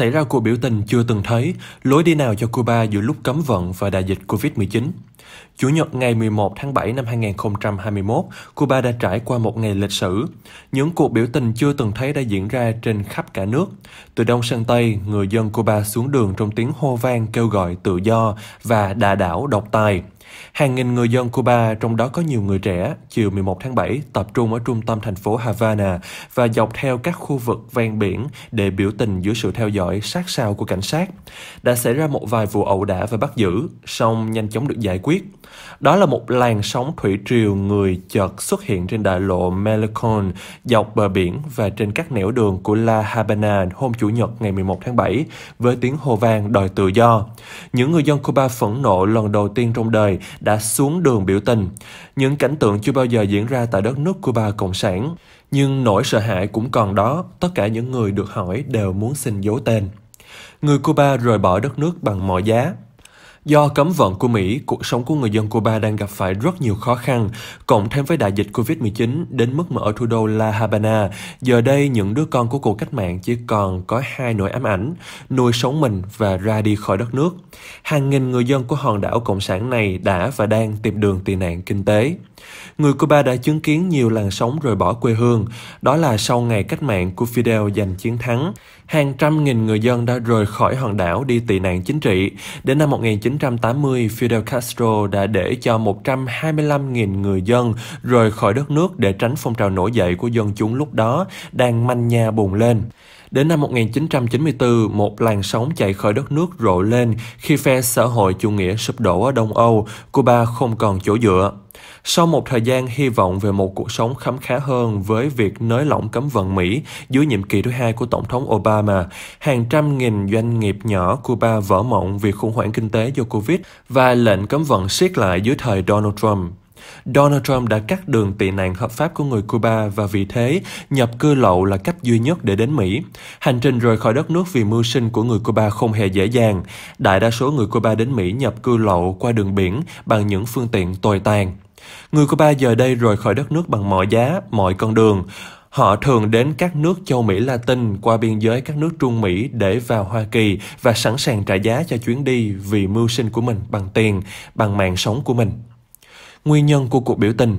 Xảy ra cuộc biểu tình chưa từng thấy, lối đi nào cho Cuba giữa lúc cấm vận và đại dịch Covid-19. Chủ nhật ngày 11 tháng 7 năm 2021, Cuba đã trải qua một ngày lịch sử. Những cuộc biểu tình chưa từng thấy đã diễn ra trên khắp cả nước. Từ đông sang Tây, người dân Cuba xuống đường trong tiếng hô vang kêu gọi tự do và đà đảo độc tài. Hàng nghìn người dân Cuba, trong đó có nhiều người trẻ, chiều 11 tháng 7 tập trung ở trung tâm thành phố Havana và dọc theo các khu vực ven biển để biểu tình dưới sự theo dõi sát sao của cảnh sát. Đã xảy ra một vài vụ ẩu đả và bắt giữ, song nhanh chóng được giải quyết. Đó là một làn sóng thủy triều người chợt xuất hiện trên đại lộ Melicon dọc bờ biển và trên các nẻo đường của La Habana hôm Chủ nhật ngày 11 tháng 7 với tiếng hô vang đòi tự do. Những người dân Cuba phẫn nộ lần đầu tiên trong đời đã xuống đường biểu tình. Những cảnh tượng chưa bao giờ diễn ra tại đất nước Cuba Cộng sản. Nhưng nỗi sợ hãi cũng còn đó, tất cả những người được hỏi đều muốn xin dấu tên. Người Cuba rời bỏ đất nước bằng mọi giá, Do cấm vận của Mỹ, cuộc sống của người dân Cuba đang gặp phải rất nhiều khó khăn, cộng thêm với đại dịch Covid-19 đến mức mà ở thủ đô La Habana, giờ đây những đứa con của cuộc cách mạng chỉ còn có hai nỗi ám ảnh, nuôi sống mình và ra đi khỏi đất nước. Hàng nghìn người dân của hòn đảo Cộng sản này đã và đang tìm đường tị nạn kinh tế. Người Cuba đã chứng kiến nhiều làn sóng rời bỏ quê hương, đó là sau ngày cách mạng của Fidel giành chiến thắng, hàng trăm nghìn người dân đã rời khỏi hòn đảo đi tị nạn chính trị. Đến năm 1980, Fidel Castro đã để cho 125.000 người dân rời khỏi đất nước để tránh phong trào nổi dậy của dân chúng lúc đó đang manh nha bùng lên. Đến năm 1994, một làn sóng chạy khỏi đất nước rộ lên khi phe xã hội chủ nghĩa sụp đổ ở Đông Âu, Cuba không còn chỗ dựa. Sau một thời gian hy vọng về một cuộc sống khấm khá hơn với việc nới lỏng cấm vận Mỹ dưới nhiệm kỳ thứ hai của Tổng thống Obama, hàng trăm nghìn doanh nghiệp nhỏ Cuba vỡ mộng vì khủng hoảng kinh tế do Covid và lệnh cấm vận siết lại dưới thời Donald Trump. Donald Trump đã cắt đường tị nạn hợp pháp của người Cuba và vì thế nhập cư lậu là cách duy nhất để đến Mỹ. Hành trình rời khỏi đất nước vì mưu sinh của người Cuba không hề dễ dàng. Đại đa số người Cuba đến Mỹ nhập cư lậu qua đường biển bằng những phương tiện tồi tàn. Người Cuba giờ đây rời khỏi đất nước bằng mọi giá, mọi con đường. Họ thường đến các nước châu Mỹ Latin qua biên giới các nước Trung Mỹ để vào Hoa Kỳ và sẵn sàng trả giá cho chuyến đi vì mưu sinh của mình bằng tiền, bằng mạng sống của mình nguyên nhân của cuộc biểu tình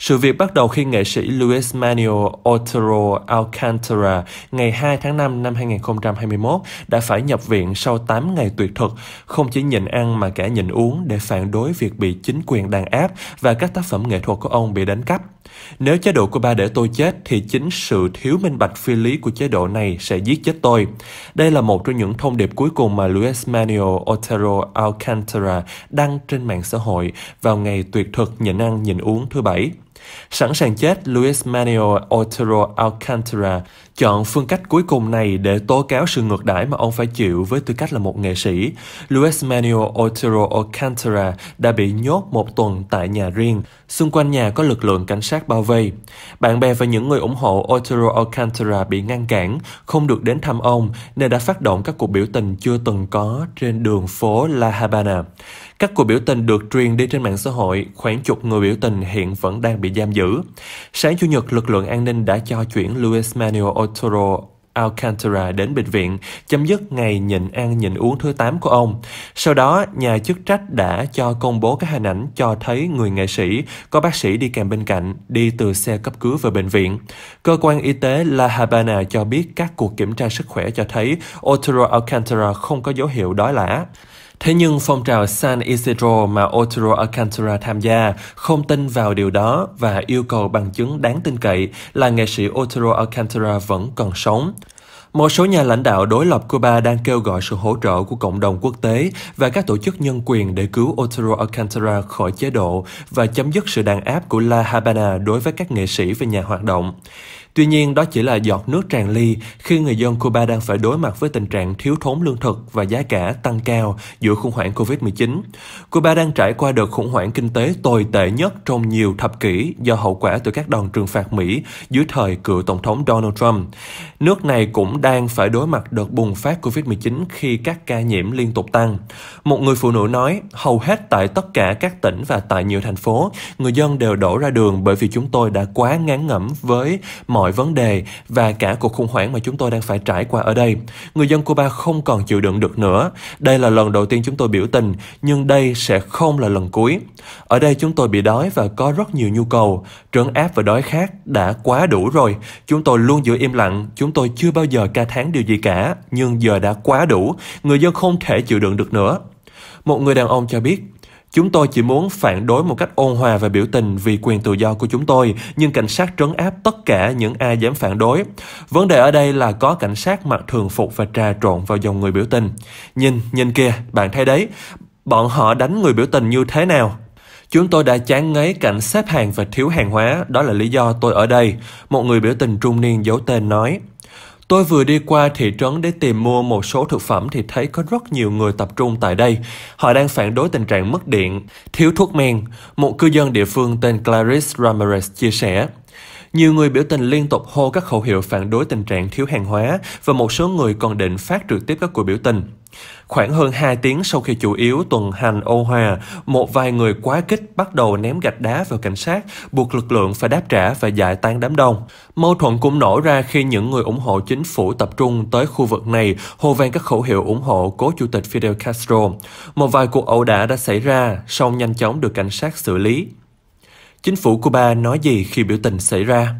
sự việc bắt đầu khi nghệ sĩ Luis Manuel Otero Alcantara ngày 2 tháng 5 năm 2021 đã phải nhập viện sau 8 ngày tuyệt thực, không chỉ nhịn ăn mà cả nhịn uống để phản đối việc bị chính quyền đàn áp và các tác phẩm nghệ thuật của ông bị đánh cắp. Nếu chế độ của Cuba để tôi chết thì chính sự thiếu minh bạch phi lý của chế độ này sẽ giết chết tôi. Đây là một trong những thông điệp cuối cùng mà Luis Manuel Otero Alcantara đăng trên mạng xã hội vào ngày tuyệt thực nhịn ăn nhịn uống thứ Bảy. Sẵn sàng chết Luis Manuel Otero Alcantara Chọn phương cách cuối cùng này để tố cáo sự ngược đãi mà ông phải chịu với tư cách là một nghệ sĩ. Luis Manuel Otero Alcantara đã bị nhốt một tuần tại nhà riêng. Xung quanh nhà có lực lượng cảnh sát bao vây. Bạn bè và những người ủng hộ Otero Alcantara bị ngăn cản, không được đến thăm ông nên đã phát động các cuộc biểu tình chưa từng có trên đường phố La Habana. Các cuộc biểu tình được truyền đi trên mạng xã hội, khoảng chục người biểu tình hiện vẫn đang bị giam giữ. Sáng Chủ nhật, lực lượng an ninh đã cho chuyển Luis Manuel Otero Toro Alcantara đến bệnh viện, chấm dứt ngày nhịn ăn nhịn uống thứ 8 của ông. Sau đó, nhà chức trách đã cho công bố các hình ảnh cho thấy người nghệ sĩ có bác sĩ đi kèm bên cạnh, đi từ xe cấp cứu về bệnh viện. Cơ quan y tế La Habana cho biết các cuộc kiểm tra sức khỏe cho thấy Otero Alcantara không có dấu hiệu đói lã. Thế nhưng phong trào San Isidro mà Otero Alcantara tham gia không tin vào điều đó và yêu cầu bằng chứng đáng tin cậy là nghệ sĩ Otero Alcantara vẫn còn sống. Một số nhà lãnh đạo đối lập Cuba đang kêu gọi sự hỗ trợ của cộng đồng quốc tế và các tổ chức nhân quyền để cứu Otero Alcantara khỏi chế độ và chấm dứt sự đàn áp của La Habana đối với các nghệ sĩ và nhà hoạt động. Tuy nhiên, đó chỉ là giọt nước tràn ly khi người dân Cuba đang phải đối mặt với tình trạng thiếu thốn lương thực và giá cả tăng cao giữa khủng hoảng COVID-19. Cuba đang trải qua đợt khủng hoảng kinh tế tồi tệ nhất trong nhiều thập kỷ do hậu quả từ các đòn trừng phạt Mỹ dưới thời cựu Tổng thống Donald Trump. Nước này cũng đang phải đối mặt đợt bùng phát COVID-19 khi các ca nhiễm liên tục tăng. Một người phụ nữ nói, hầu hết tại tất cả các tỉnh và tại nhiều thành phố, người dân đều đổ ra đường bởi vì chúng tôi đã quá ngán ngẩm với mọi vấn đề và cả cuộc khủng hoảng mà chúng tôi đang phải trải qua ở đây. Người dân Cuba không còn chịu đựng được nữa. Đây là lần đầu tiên chúng tôi biểu tình, nhưng đây sẽ không là lần cuối. Ở đây chúng tôi bị đói và có rất nhiều nhu cầu. Trấn áp và đói khát đã quá đủ rồi. Chúng tôi luôn giữ im lặng, chúng tôi chưa bao giờ ca tháng điều gì cả, nhưng giờ đã quá đủ, người dân không thể chịu đựng được nữa. Một người đàn ông cho biết, Chúng tôi chỉ muốn phản đối một cách ôn hòa và biểu tình vì quyền tự do của chúng tôi, nhưng cảnh sát trấn áp tất cả những ai dám phản đối. Vấn đề ở đây là có cảnh sát mặc thường phục và trà trộn vào dòng người biểu tình. Nhìn, nhìn kìa, bạn thấy đấy, bọn họ đánh người biểu tình như thế nào? Chúng tôi đã chán ngấy cảnh xếp hàng và thiếu hàng hóa, đó là lý do tôi ở đây. Một người biểu tình trung niên giấu tên nói, Tôi vừa đi qua thị trấn để tìm mua một số thực phẩm thì thấy có rất nhiều người tập trung tại đây. Họ đang phản đối tình trạng mất điện, thiếu thuốc men. Một cư dân địa phương tên Clarice Ramirez chia sẻ. Nhiều người biểu tình liên tục hô các khẩu hiệu phản đối tình trạng thiếu hàng hóa và một số người còn định phát trực tiếp các cuộc biểu tình. Khoảng hơn 2 tiếng sau khi chủ yếu tuần hành Âu Hòa, một vài người quá kích bắt đầu ném gạch đá vào cảnh sát, buộc lực lượng phải đáp trả và giải tán đám đông. Mâu thuẫn cũng nổ ra khi những người ủng hộ chính phủ tập trung tới khu vực này, hô vang các khẩu hiệu ủng hộ cố chủ tịch Fidel Castro. Một vài cuộc ẩu đả đã xảy ra, song nhanh chóng được cảnh sát xử lý chính phủ Cuba nói gì khi biểu tình xảy ra.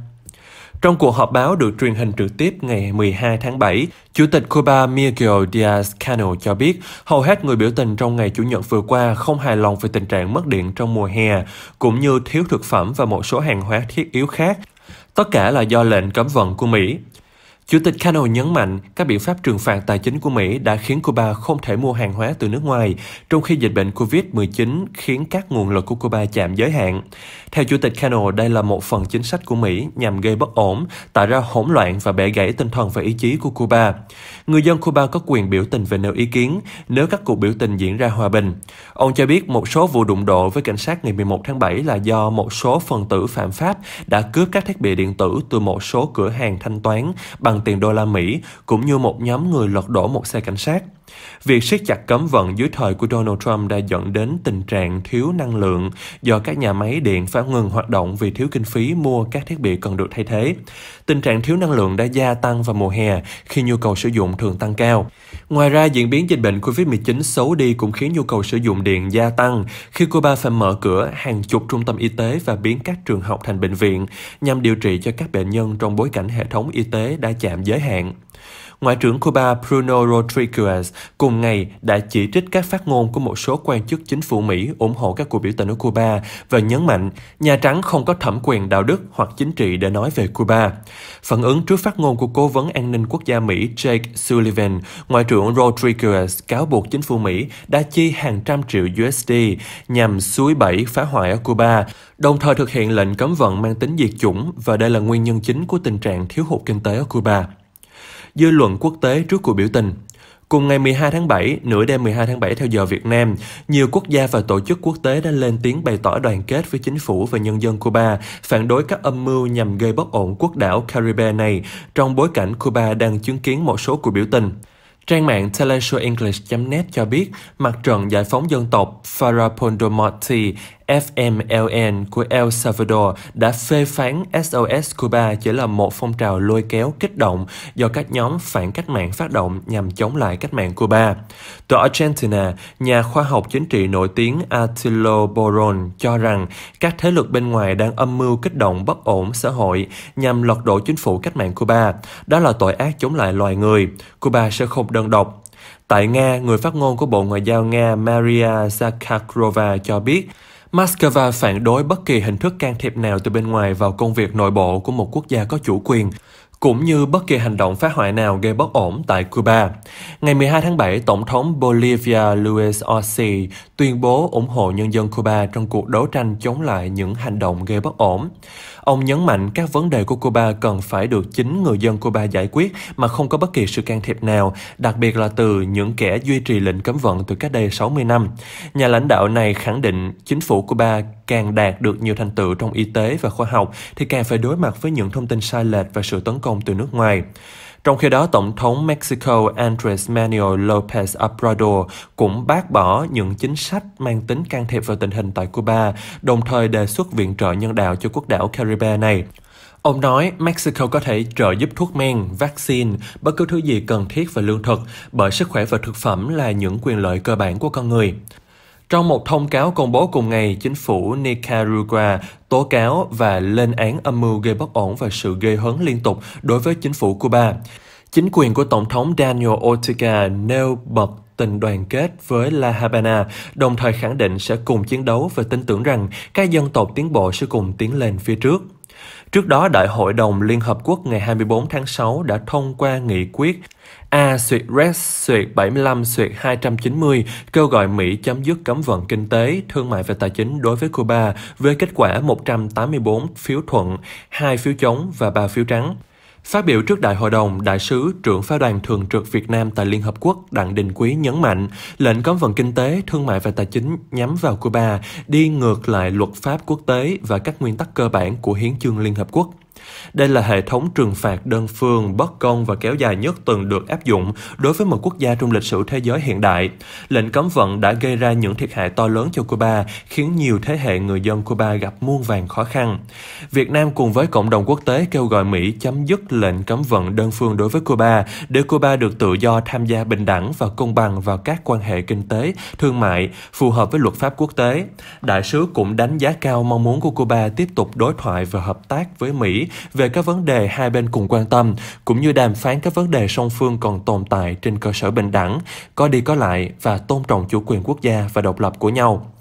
Trong cuộc họp báo được truyền hình trực tiếp ngày 12 tháng 7, Chủ tịch Cuba Miguel Diaz-Canel cho biết hầu hết người biểu tình trong ngày Chủ nhật vừa qua không hài lòng về tình trạng mất điện trong mùa hè, cũng như thiếu thực phẩm và một số hàng hóa thiết yếu khác. Tất cả là do lệnh cấm vận của Mỹ. Chủ tịch Cano nhấn mạnh các biện pháp trừng phạt tài chính của Mỹ đã khiến Cuba không thể mua hàng hóa từ nước ngoài, trong khi dịch bệnh COVID-19 khiến các nguồn lực của Cuba chạm giới hạn. Theo Chủ tịch Cano, đây là một phần chính sách của Mỹ nhằm gây bất ổn, tạo ra hỗn loạn và bẻ gãy tinh thần và ý chí của Cuba. Người dân Cuba có quyền biểu tình về nêu ý kiến nếu các cuộc biểu tình diễn ra hòa bình. Ông cho biết một số vụ đụng độ với cảnh sát ngày 11 tháng 7 là do một số phần tử phạm pháp đã cướp các thiết bị điện tử từ một số cửa hàng thanh toán bằng bằng tiền đô la Mỹ cũng như một nhóm người lật đổ một xe cảnh sát. Việc siết chặt cấm vận dưới thời của Donald Trump đã dẫn đến tình trạng thiếu năng lượng do các nhà máy điện phải ngừng hoạt động vì thiếu kinh phí mua các thiết bị cần được thay thế. Tình trạng thiếu năng lượng đã gia tăng vào mùa hè khi nhu cầu sử dụng thường tăng cao. Ngoài ra, diễn biến dịch bệnh COVID-19 xấu đi cũng khiến nhu cầu sử dụng điện gia tăng khi Cuba phải mở cửa hàng chục trung tâm y tế và biến các trường học thành bệnh viện nhằm điều trị cho các bệnh nhân trong bối cảnh hệ thống y tế đã chạm giới hạn. Ngoại trưởng Cuba Bruno Rodriguez cùng ngày đã chỉ trích các phát ngôn của một số quan chức chính phủ Mỹ ủng hộ các cuộc biểu tình ở Cuba và nhấn mạnh Nhà Trắng không có thẩm quyền đạo đức hoặc chính trị để nói về Cuba. Phản ứng trước phát ngôn của Cố vấn An ninh Quốc gia Mỹ Jake Sullivan, Ngoại trưởng Rodriguez cáo buộc chính phủ Mỹ đã chi hàng trăm triệu USD nhằm suối bẫy phá hoại ở Cuba, đồng thời thực hiện lệnh cấm vận mang tính diệt chủng và đây là nguyên nhân chính của tình trạng thiếu hụt kinh tế ở Cuba dư luận quốc tế trước cuộc biểu tình. Cùng ngày 12 tháng 7, nửa đêm 12 tháng 7 theo giờ Việt Nam, nhiều quốc gia và tổ chức quốc tế đã lên tiếng bày tỏ đoàn kết với chính phủ và nhân dân Cuba, phản đối các âm mưu nhằm gây bất ổn quốc đảo Caribe này trong bối cảnh Cuba đang chứng kiến một số cuộc biểu tình. Trang mạng telesoenglish.net cho biết mặt trận giải phóng dân tộc Farapondomoti FMLN của El Salvador đã phê phán SOS Cuba chỉ là một phong trào lôi kéo kích động do các nhóm phản cách mạng phát động nhằm chống lại cách mạng Cuba. Từ Argentina, nhà khoa học chính trị nổi tiếng Attilo Boron cho rằng các thế lực bên ngoài đang âm mưu kích động bất ổn xã hội nhằm lật đổ chính phủ cách mạng Cuba. Đó là tội ác chống lại loài người. Cuba sẽ không đơn độc. Tại Nga, người phát ngôn của Bộ Ngoại giao Nga Maria Zakharova cho biết, Moscow phản đối bất kỳ hình thức can thiệp nào từ bên ngoài vào công việc nội bộ của một quốc gia có chủ quyền cũng như bất kỳ hành động phá hoại nào gây bất ổn tại Cuba. Ngày 12 tháng 7, Tổng thống Bolivia Luis Arce tuyên bố ủng hộ nhân dân Cuba trong cuộc đấu tranh chống lại những hành động gây bất ổn. Ông nhấn mạnh các vấn đề của Cuba cần phải được chính người dân Cuba giải quyết mà không có bất kỳ sự can thiệp nào, đặc biệt là từ những kẻ duy trì lệnh cấm vận từ cách đây 60 năm. Nhà lãnh đạo này khẳng định chính phủ Cuba càng đạt được nhiều thành tựu trong y tế và khoa học thì càng phải đối mặt với những thông tin sai lệch và sự tấn công không từ nước ngoài. Trong khi đó, Tổng thống Mexico Andres Manuel López Obrador cũng bác bỏ những chính sách mang tính can thiệp vào tình hình tại Cuba, đồng thời đề xuất viện trợ nhân đạo cho quốc đảo Caribe này. Ông nói Mexico có thể trợ giúp thuốc men, vaccine, bất cứ thứ gì cần thiết và lương thực, bởi sức khỏe và thực phẩm là những quyền lợi cơ bản của con người. Trong một thông cáo công bố cùng ngày, chính phủ Nicaragua tố cáo và lên án âm mưu gây bất ổn và sự gây hấn liên tục đối với chính phủ Cuba. Chính quyền của Tổng thống Daniel Ortega nêu bật tình đoàn kết với La Habana, đồng thời khẳng định sẽ cùng chiến đấu và tin tưởng rằng các dân tộc tiến bộ sẽ cùng tiến lên phía trước. Trước đó, Đại hội đồng Liên Hợp Quốc ngày 24 tháng 6 đã thông qua nghị quyết A suyệt Red suyệt 75 suyệt 290 kêu gọi Mỹ chấm dứt cấm vận kinh tế, thương mại và tài chính đối với Cuba với kết quả 184 phiếu thuận, 2 phiếu chống và 3 phiếu trắng. Phát biểu trước Đại hội đồng, Đại sứ trưởng phái đoàn thường trực Việt Nam tại Liên Hợp Quốc Đặng Đình Quý nhấn mạnh lệnh cấm vận kinh tế, thương mại và tài chính nhắm vào Cuba đi ngược lại luật pháp quốc tế và các nguyên tắc cơ bản của Hiến chương Liên Hợp Quốc. Đây là hệ thống trừng phạt đơn phương, bất công và kéo dài nhất từng được áp dụng đối với một quốc gia trong lịch sử thế giới hiện đại. Lệnh cấm vận đã gây ra những thiệt hại to lớn cho Cuba, khiến nhiều thế hệ người dân Cuba gặp muôn vàng khó khăn. Việt Nam cùng với cộng đồng quốc tế kêu gọi Mỹ chấm dứt lệnh cấm vận đơn phương đối với Cuba, để Cuba được tự do tham gia bình đẳng và công bằng vào các quan hệ kinh tế, thương mại, phù hợp với luật pháp quốc tế. Đại sứ cũng đánh giá cao mong muốn của Cuba tiếp tục đối thoại và hợp tác với Mỹ về các vấn đề hai bên cùng quan tâm, cũng như đàm phán các vấn đề song phương còn tồn tại trên cơ sở bình đẳng, có đi có lại và tôn trọng chủ quyền quốc gia và độc lập của nhau.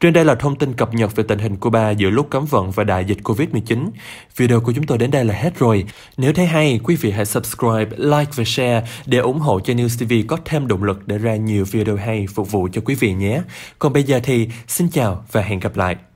Trên đây là thông tin cập nhật về tình hình Cuba giữa lúc cấm vận và đại dịch Covid-19. Video của chúng tôi đến đây là hết rồi. Nếu thấy hay, quý vị hãy subscribe, like và share để ủng hộ cho News TV có thêm động lực để ra nhiều video hay phục vụ cho quý vị nhé. Còn bây giờ thì xin chào và hẹn gặp lại.